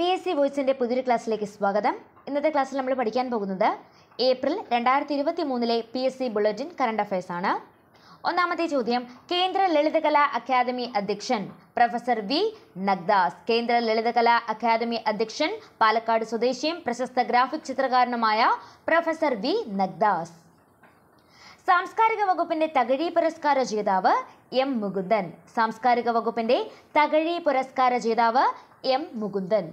P S C വോയിസിൻ്റെ പുതിയൊരു ക്ലാസ്സിലേക്ക് സ്വാഗതം ഇന്നത്തെ ക്ലാസ്സിൽ നമ്മൾ പഠിക്കാൻ പോകുന്നത് ഏപ്രിൽ രണ്ടായിരത്തി ഇരുപത്തി മൂന്നിലെ P S C bulletin current affairs ആണ് ഒന്നാമത്തെ ചോദ്യം കേന്ദ്ര ലളിതകലാ അക്കാദമി അധ്യക്ഷൻ പ്രൊഫസർ വി നഗ്ദാസ് കേന്ദ്ര ലളിതകലാ അക്കാദമി അധ്യക്ഷൻ പാലക്കാട് സ്വദേശിയും പ്രശസ്ത ഗ്രാഫിക് ചിത്രകാരനുമായ പ്രൊഫസർ വി നഗ്ദാസ് സാംസ്കാരിക വകുപ്പിന്റെ തകഴി പുരസ്കാര ജേതാവ് എം മുകുന്ദൻ സാംസ്കാരിക വകുപ്പിന്റെ തകഴി പുരസ്കാര ജേതാവ് എം മുകുന്ദൻ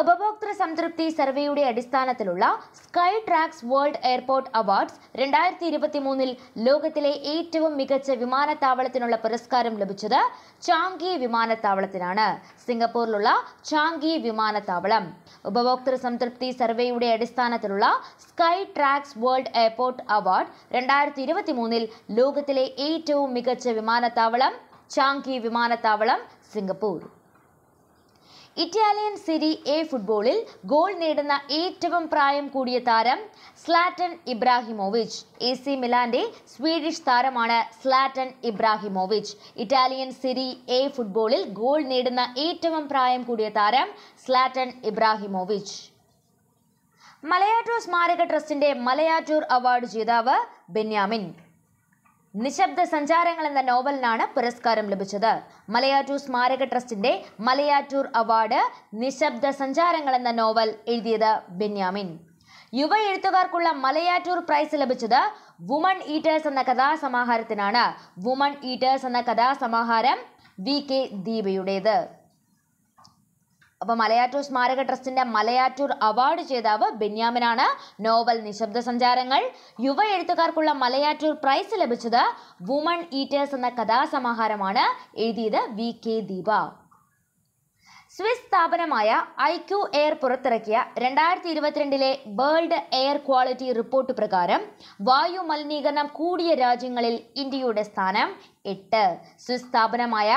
ഉപഭോക്തൃ സംതൃപ്തി സർവേയുടെ അടിസ്ഥാനത്തിലുള്ള Skytrax world airport awards രണ്ടായിരത്തി ഇരുപത്തി മൂന്നിൽ ലോകത്തിലെ ഏറ്റവും മികച്ച വിമാനത്താവളത്തിനുള്ള പുരസ്കാരം ലഭിച്ചത് ചാംഗി വിമാനത്താവളത്തിനാണ് സിംഗപ്പൂരിലുള്ള ചാംഗി വിമാനത്താവളം ഉപഭോക്തൃ സംതൃപ്തി സർവേയുടെ അടിസ്ഥാനത്തിലുള്ള Skytrax world airport award രണ്ടായിരത്തി ഇരുപത്തി മൂന്നിൽ ലോകത്തിലെ ഏറ്റവും മികച്ച വിമാനത്താവളം ചാംഗി വിമാനത്താവളം സിംഗപ്പൂർ ഇറ്റാലിയൻ സിരി എ ഫുട്ബോളിൽ ഗോൾ നേടുന്ന ഏറ്റവും പ്രായം കൂടിയ താരം സ്ലാറ്റൻ ഇബ്രാഹിമോവിച്ച് എ സി മിലാന്റെ സ്വീഡിഷ് താരമാണ് Zlatan Ibrahimovic Italian Serie A ഫുട്ബോളിൽ ഗോൾ നേടുന്ന ഏറ്റവും പ്രായം കൂടിയ താരം സ്ലാറ്റൻ ഇബ്രാഹിമോവിച്ച് മലയാറ്റൂർ സ്മാരക ട്രസ്റ്റിന്റെ മലയാറ്റൂർ അവാർഡ് ജേതാവ് ബെന്യാമിൻ നിശബ്ദ സഞ്ചാരങ്ങൾ എന്ന നോവലിനാണ് പുരസ്കാരം ലഭിച്ചത് മലയാറ്റൂർ സ്മാരക ട്രസ്റ്റിന്റെ മലയാറ്റൂർ അവാർഡ് നിശബ്ദ സഞ്ചാരങ്ങൾ എന്ന നോവൽ എഴുതിയത് ബെന്യാമിൻ യുവ എഴുത്തുകാർക്കുള്ള മലയാറ്റൂർ പ്രൈസ് ലഭിച്ചത് വുമൺ ഈറ്റേഴ്സ് എന്ന കഥാസമാഹാരത്തിനാണ് വുമൺ ഈറ്റേഴ്സ് എന്ന കഥാസമാഹാരം വി കെ ദീപയുടേത് അപ്പോൾ മലയാറ്റൂർ സ്മാരക ട്രസ്റ്റിന്റെ മലയാറ്റൂർ അവാർഡ് ജേതാവ് ബെന്യാമിനാണ് നോവൽ നിശബ്ദ സഞ്ചാരങ്ങൾ യുവ എഴുത്തുകാർക്കുള്ള മലയാറ്റൂർ പ്രൈസ് ലഭിച്ചത് വുമൺ ഈറ്റേഴ്സ് എന്ന കഥാസമാഹാരമാണ് എഴുതിയത് വി കെ ദീപ സ്വിസ് സ്ഥാപനമായ ഐ ക്യു എയർ പുറത്തിറക്കിയ രണ്ടായിരത്തി ഇരുപത്തിരണ്ടിലെ വേൾഡ് എയർ ക്വാളിറ്റി റിപ്പോർട്ട് പ്രകാരം വായു മലിനീകരണം കൂടിയ രാജ്യങ്ങളിൽ ഇന്ത്യയുടെ സ്ഥാനം എട്ട് സ്വിസ് സ്ഥാപനമായ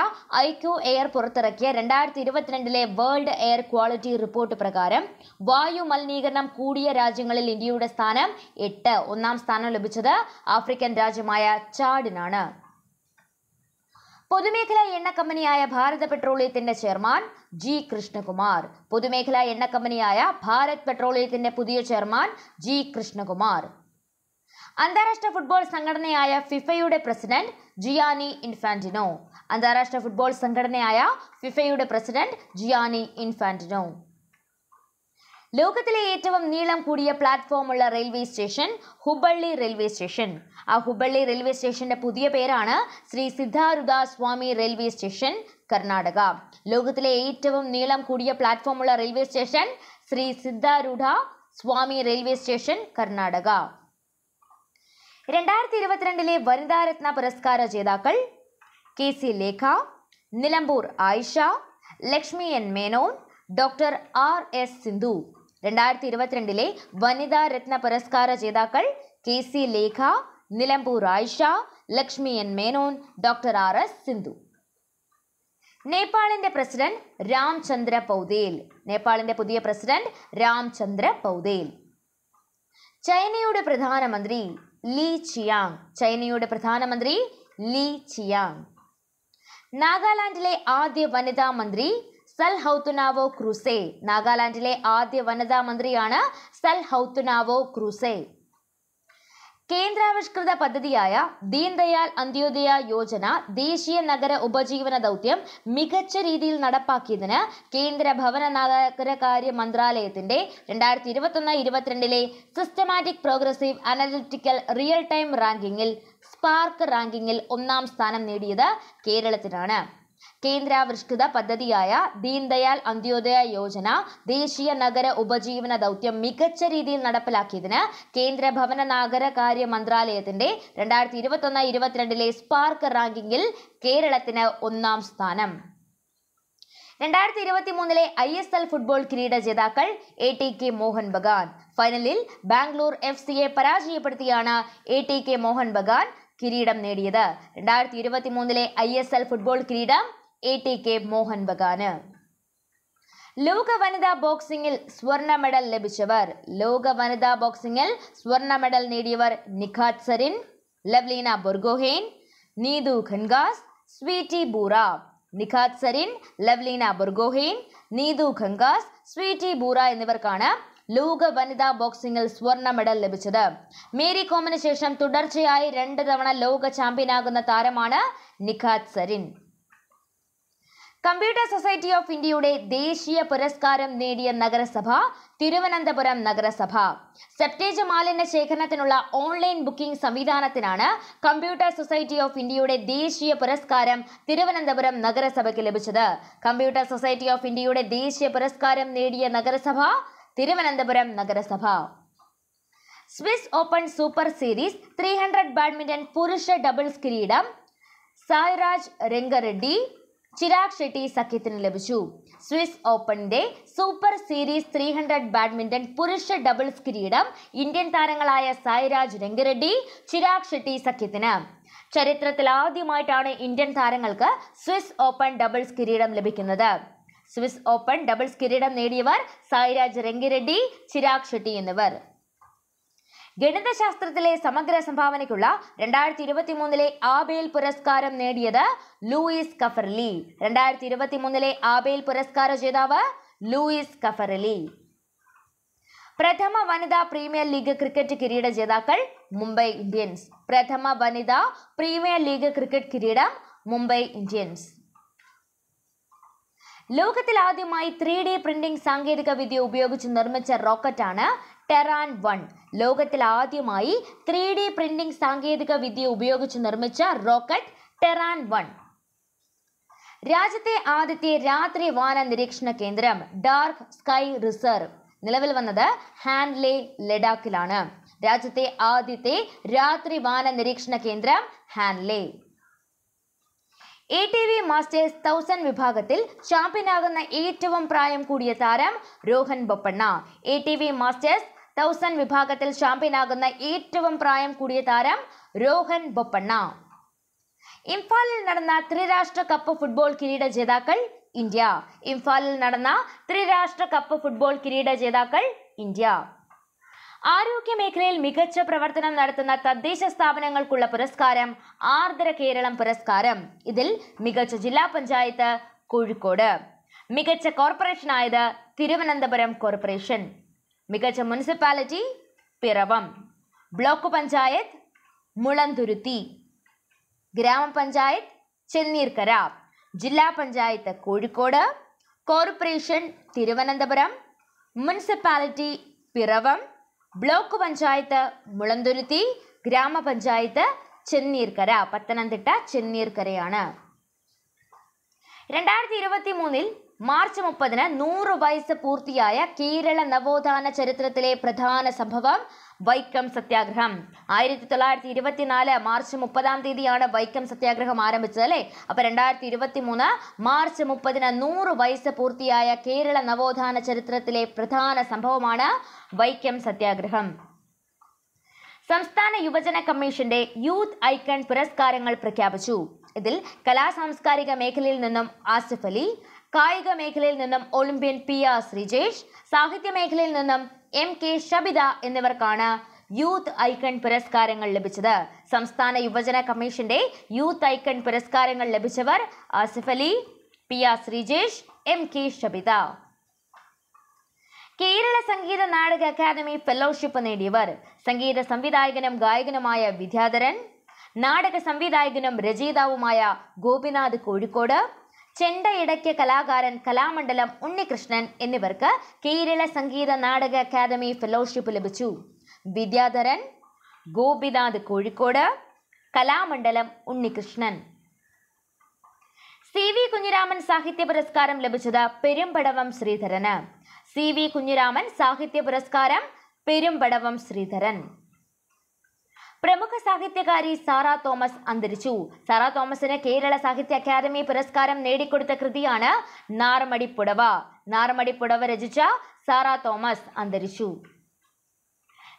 ഐ ക്യു എയർ പുറത്തിറക്കിയ രണ്ടായിരത്തി ഇരുപത്തിരണ്ടിലെ വേൾഡ് എയർ ക്വാളിറ്റി റിപ്പോർട്ട് പ്രകാരം വായു മലിനീകരണം കൂടിയ രാജ്യങ്ങളിൽ ഇന്ത്യയുടെ സ്ഥാനം എട്ട് ഒന്നാം സ്ഥാനം ലഭിച്ചത് ആഫ്രിക്കൻ രാജ്യമായ ചാഡിനാണ് പൊതുമേഖലാ എണ്ണ കമ്പനിയായ ഭാരത് പെട്രോളിയത്തിന്റെ ചെയർമാൻ ജി കൃഷ്ണകുമാർ പൊതുമേഖലാ എണ്ണ കമ്പനിയായ ഭാരത് പെട്രോളിയത്തിന്റെ പുതിയ ചെയർമാൻ ജി കൃഷ്ണകുമാർ അന്താരാഷ്ട്ര ഫുട്ബോൾ സംഘടനയായ ഫിഫയുടെ പ്രസിഡന്റ് ജിയാനി ഇൻഫാന്റിനോ അന്താരാഷ്ട്ര ഫുട്ബോൾ സംഘടനയായ ഫിഫയുടെ പ്രസിഡന്റ് ജിയാനി ഇൻഫാന്റിനോ ലോകത്തിലെ ഏറ്റവും നീളം കൂടിയ പ്ലാറ്റ്ഫോമുള്ള railway station Hubballi railway station ആ ഹുബള്ളി റെയിൽവേ സ്റ്റേഷന്റെ പുതിയ പേരാണ് ശ്രീ സിദ്ധാരുദ സ്വാമി റെയിൽവേ സ്റ്റേഷൻ കർണാടക ലോകത്തിലെ ഏറ്റവും നീളം കൂടിയ പ്ലാറ്റ്ഫോമുള്ള റെയിൽവേ സ്റ്റേഷൻ ശ്രീ സിദ്ധാരുഢ സ്വാമി റെയിൽവേ സ്റ്റേഷൻ കർണാടക രണ്ടായിരത്തി ഇരുപത്തിരണ്ടിലെ വനിതാരത്ന പുരസ്കാര ജേതാക്കൾ K C Lekha Nilambur Ayisha Lakshmi N Menon doctor R S Sindhu രണ്ടായിരത്തി ഇരുപത്തിരണ്ടിലെ വനിതാ രത്ന പുരസ്കാര ജേതാക്കൾ K C Lekha Nilambur Ayisha Lakshmi N Menon doctor R S Sindhu നേപ്പാളിന്റെ പ്രസിഡന്റ് രാംചന്ദ്ര പൗതേൽ നേപ്പാളിന്റെ പുതിയ പ്രസിഡന്റ് രാംചന്ദ്ര പൗതേൽ ചൈനയുടെ പ്രധാനമന്ത്രി ലീ ചിയാങ് ചൈനയുടെ പ്രധാനമന്ത്രി ലീ ചിയാങ് നാഗാലാൻഡിലെ ആദ്യ വനിതാ മന്ത്രി സൽ ഹൗത്തുനാവോ ക്രൂസേ നാഗാലാൻഡിലെ ആദ്യ വനിതാ മന്ത്രിയാണ് സൽ ഹൗത്തുനാവോ ക്രൂസേ കേന്ദ്രാവിഷ്കൃത പദ്ധതിയായ ദീൻദയാൽ അന്ത്യോദയ യോജന ദേശീയ നഗര ഉപജീവന ദൗത്യം മികച്ച രീതിയിൽ നടപ്പാക്കിയതിന് കേന്ദ്ര ഭവന നഗരകാര്യ മന്ത്രാലയത്തിന്റെ രണ്ടായിരത്തി ഇരുപത്തൊന്ന് ഇരുപത്തിരണ്ടിലെ systematic progressive analytical real time റാങ്കിങ്ങിൽ സ്പാർക്ക് റാങ്കിങ്ങിൽ ഒന്നാം സ്ഥാനം നേടിയത് കേരളത്തിനാണ് കേന്ദ്രാവിഷ്കൃത പദ്ധതിയായ ദീൻദയാൽ അന്ത്യോദയ യോജന ദേശീയ നഗര ഉപജീവന ദൗത്യം മികച്ച രീതിയിൽ നടപ്പിലാക്കിയതിന് കേന്ദ്ര ഭവന കാര്യ മന്ത്രാലയത്തിന്റെ രണ്ടായിരത്തി ഇരുപത്തൊന്ന് ഇരുപത്തിരണ്ടിലെ സ്പാർക്ക് റാങ്കിങ്ങിൽ കേരളത്തിന് ഒന്നാം സ്ഥാനം രണ്ടായിരത്തി ഇരുപത്തി മൂന്നിലെ ഐ എസ് എൽ ഫുട്ബോൾ കിരീട ജേതാക്കൾ A T K Mohun Bagan ഫൈനലിൽ ബാംഗ്ലൂർ എഫ് സിയെ പരാജയപ്പെടുത്തിയാണ് A T K Mohun Bagan കിരീടം നേടിയത് രണ്ടായിരത്തി ഇരുപത്തി മൂന്നിലെ ഐ എസ് എൽ ഫുട്ബോൾ കിരീടം എ ടി കെ മോഹൻ ബഗാന് ലോക വനിതാ ബോക്സിംഗിൽ സ്വർണ്ണ മെഡൽ ലഭിച്ചവർ ലോക വനിതാ ബോക്സിംഗിൽ സ്വർണ്ണ മെഡൽ നേടിയവർ നിഖാത് സരിൻ ലവ്ലീന ബുർഗോഹേൻ നീതു ഖൻഗാസ് സ്വീറ്റി ബൂറ നിഖാത് സരിൻ ലവ്ലീന ബുർഗോഹേൻ നീതു ഖൻഗാസ് സ്വീറ്റി ബൂറ എന്നിവർക്കാണ് ലോക വനിതാ ബോക്സിംഗിൽ സ്വർണ്ണ മെഡൽ ലഭിച്ചത് മേരി കോമിന് ശേഷം തുടർച്ചയായി രണ്ട് തവണ ലോക ചാമ്പ്യനാകുന്ന താരമാണ് Nikhat Zareen computer society of ഇന്ത്യയുടെ ദേശീയ പുരസ്കാരം നേടിയ നഗരസഭ തിരുവനന്തപുരം നഗരസഭ സെപ്റ്റേജ് മാലിന്യ ശേഖരണത്തിനുള്ള ഓൺലൈൻ ബുക്കിംഗ് സംവിധാനത്തിനാണ് കമ്പ്യൂട്ടർ സൊസൈറ്റി ഓഫ് ഇന്ത്യയുടെ ദേശീയ പുരസ്കാരം തിരുവനന്തപുരം നഗരസഭയ്ക്ക് ലഭിച്ചത് കമ്പ്യൂട്ടർ സൊസൈറ്റി ഓഫ് ഇന്ത്യയുടെ ദേശീയ പുരസ്കാരം നേടിയ നഗരസഭ തിരുവനന്തപുരം നഗരസഭ Swiss open super series three hundred badminton പുരുഷ ഡബിൾസ് കിരീടം സായ്രാജ് രംഗറെഡ്ഡി ചിരാഗ് ഷെട്ടി സഖ്യത്തിന് ലഭിച്ചു സ്വിസ് ഓപ്പണിന്റെ super series three hundred badminton പുരുഷ ഡബിൾസ് കിരീടം ഇന്ത്യൻ താരങ്ങളായ സായിരാജ് രംഗിറെഡ്ഡി ചിരാഗ് ഷെട്ടി സഖ്യത്തിന് ചരിത്രത്തിൽ ആദ്യമായിട്ടാണ് ഇന്ത്യൻ താരങ്ങൾക്ക് സ്വിസ് ഓപ്പൺ ഡബിൾസ് കിരീടം ലഭിക്കുന്നത് സ്വിസ് ഓപ്പൺ ഡബിൾസ് കിരീടം നേടിയവർ സായിരാജ് രംഗിറെഡ്ഡി ചിരാഗ് ഷെട്ടി എന്നിവർ ഗണിതശാസ്ത്രത്തിലെ സമഗ്ര സംഭാവനയ്ക്കുള്ള രണ്ടായിരത്തി ഇരുപത്തി മൂന്നിലെ ആബേൽ പുരസ്കാരം നേടിയത് ലൂയിസ് കഫർലി രണ്ടായിരത്തി ഇരുപത്തി മൂന്നിലെ ആബേൽ പുരസ്കാര ജേതാവ് ലൂയിസ് കഫർലി പ്രഥമ വനിതാ പ്രീമിയർ ലീഗ് ക്രിക്കറ്റ് കിരീട ജേതാക്കൾ മുംബൈ ഇന്ത്യൻസ് പ്രഥമ വനിതാ പ്രീമിയർ ലീഗ് ക്രിക്കറ്റ് കിരീടം മുംബൈ ഇന്ത്യൻസ് ലോകത്തിൽ ആദ്യമായി ത്രീ ഡി പ്രിന്റിംഗ് സാങ്കേതിക വിദ്യ ഉപയോഗിച്ച് നിർമ്മിച്ച റോക്കറ്റാണ് ടെറാൻ വൺ ലോകത്തിൽ ആദ്യമായി ത്രീ ഡി പ്രിന്റിംഗ് സാങ്കേതിക വിദ്യ ഉപയോഗിച്ച് നിർമ്മിച്ച റോക്കറ്റ് ടെറാൻ വൺ രാജ്യത്തെ ആദ്യത്തെ രാത്രി വാന നിരീക്ഷണ കേന്ദ്രം ഡാർക്ക് സ്കൈ റിസർവ് നിലവിൽ വന്നത് ഹാൻഡ്ലെ ലഡാക്കിലാണ് രാജ്യത്തെ ആദ്യത്തെ രാത്രി വാന നിരീക്ഷണ കേന്ദ്രം Hanle A T P masters thousand വിഭാഗത്തിൽ ചാമ്പ്യനാകുന്ന ഏറ്റവും പ്രായം കൂടിയ താരം Rohan Bopanna A T P masters thousand വിഭാഗത്തിൽ ചാമ്പ്യനാകുന്ന ഏറ്റവും പ്രായം കൂടിയ താരം രോഹൻ ബൊപ്പണ്ണ ഇംഫാലിൽ നടന്ന ത്രിരാഷ്ട്ര കപ്പ് ഫുട്ബോൾ കിരീട ജേതാക്കൾ ഇന്ത്യ ഇംഫാലിൽ നടന്ന ത്രിരാഷ്ട്ര കപ്പ് ഫുട്ബോൾ കിരീട ജേതാക്കൾ ഇന്ത്യ ആരോഗ്യ മേഖലയിൽ മികച്ച പ്രവർത്തനം നടത്തുന്ന തദ്ദേശ സ്ഥാപനങ്ങൾക്കുള്ള പുരസ്കാരം ആർദ്ര കേരളം പുരസ്കാരം ഇതിൽ മികച്ച ജില്ലാ പഞ്ചായത്ത് കോഴിക്കോട് മികച്ച കോർപ്പറേഷനായത് തിരുവനന്തപുരം കോർപ്പറേഷൻ മികച്ച മുനിസിപ്പാലിറ്റി പിറവം ബ്ലോക്ക് പഞ്ചായത്ത് മുളന്തുരുത്തി ഗ്രാമപഞ്ചായത്ത് ചെന്നീർക്കര ജില്ലാ panchayat Kozhikode corporation Thiruvananthapuram municipality Piravom block panchayat Mulanthuruthy ഗ്രാമപഞ്ചായത്ത് ചെന്നീർക്കര പത്തനംതിട്ട ചെന്നീർക്കരയാണ് രണ്ടായിരത്തി ഇരുപത്തി മൂന്നിൽ മാർച്ച് മുപ്പതിന് നൂറ് വയസ്സ് പൂർത്തിയായ കേരള നവോത്ഥാന ചരിത്രത്തിലെ പ്രധാന സംഭവം വൈക്കം സത്യാഗ്രഹം ആയിരത്തി തൊള്ളായിരത്തി ഇരുപത്തിനാല് മാർച്ച് മുപ്പതാം തീയതിയാണ് വൈക്കം സത്യാഗ്രഹം ആരംഭിച്ചത് അല്ലേ അപ്പോൾ രണ്ടായിരത്തി ഇരുപത്തി മൂന്ന് മാർച്ച് മുപ്പതിന് നൂറ് വയസ്സ് പൂർത്തിയായ കേരള നവോത്ഥാന ചരിത്രത്തിലെ പ്രധാന സംഭവമാണ് വൈക്കം സത്യാഗ്രഹം സംസ്ഥാന യുവജന കമ്മീഷന്റെ യൂത്ത് ഐക്കൺ പുരസ്കാരങ്ങൾ പ്രഖ്യാപിച്ചു ഇതിൽ കലാ സാംസ്കാരിക മേഖലയിൽ നിന്നും ആസിഫ് അലി കായിക മേഖലയിൽ നിന്നും ഒളിമ്പ്യൻ പി ആർ ശ്രീജേഷ് സാഹിത്യ മേഖലയിൽ നിന്നും എം കെ ഷബിത എന്നിവർക്കാണ് യൂത്ത് ഐക്കൺ പുരസ്കാരങ്ങൾ ലഭിച്ചത് സംസ്ഥാന യുവജന കമ്മീഷന്റെ യൂത്ത് ഐക്കൺ പുരസ്കാരങ്ങൾ ലഭിച്ചവർ Asif Ali P R Sreejesh M K Shabitha Kerala സംഗീത നാടക അക്കാദമി ഫെലോഷിപ്പ് നേടിയവർ സംഗീത സംവിധായകനും ഗായകനുമായ വിദ്യാധരൻ നാടക സംവിധായകനും രചയിതാവുമായ ഗോപിനാഥ് കോഴിക്കോട് ചെണ്ടയിടക്കിയ കലാകാരൻ കലാമണ്ഡലം ഉണ്ണികൃഷ്ണൻ എന്നിവർക്ക് കേരള സംഗീത നാടക അക്കാദമി ഫെലോഷിപ്പ് ലഭിച്ചു വിദ്യാധരൻ ഗോപിനാഥ് കോഴിക്കോട് കലാമണ്ഡലം ഉണ്ണികൃഷ്ണൻ സി വി കുഞ്ഞിരാമൻ സാഹിത്യ പുരസ്കാരം ലഭിച്ചത് പെരുമ്പടവം ശ്രീധരന് സി വി കുഞ്ഞിരാമൻ സാഹിത്യ പുരസ്കാരം പെരുമ്പടവം ശ്രീധരൻ പ്രമുഖ സാഹിത്യകാരി സാറ തോമസ് അന്തരിച്ചു സാറ തോമസിന് കേരള സാഹിത്യ അക്കാദമി പുരസ്കാരം നേടിക്കൊടുത്ത കൃതിയാണ് നാർമടിപ്പുടവ നാർമടിപ്പുടവ രചിച്ച സാറ തോമസ് അന്തരിച്ചു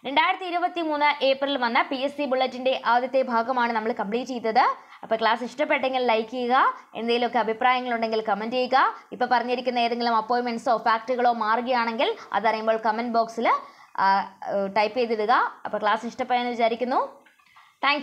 രണ്ടായിരത്തി ഇരുപത്തി മൂന്ന് ഏപ്രിൽ വന്ന പി എസ് സി ബുള്ളറ്റിൻ്റെ ആദ്യത്തെ ഭാഗമാണ് നമ്മൾ കംപ്ലീറ്റ് ചെയ്തത് അപ്പോൾ ക്ലാസ് ഇഷ്ടപ്പെട്ടെങ്കിൽ ലൈക്ക് ചെയ്യുക എന്തെങ്കിലുമൊക്കെ അഭിപ്രായങ്ങളുണ്ടെങ്കിൽ കമൻറ്റ് ചെയ്യുക ഇപ്പോൾ പറഞ്ഞിരിക്കുന്ന ഏതെങ്കിലും അപ്പോയിൻമെൻറ്റ്സോ ഫാക്റ്റുകളോ മാറുകയാണെങ്കിൽ അതറിയുമ്പോൾ കമൻറ്റ് ബോക്സിൽ ടൈപ്പ് ചെയ്തിടുക അപ്പോൾ ക്ലാസ് ഇഷ്ടപ്പെടാൻ വിചാരിക്കുന്നു താങ്ക്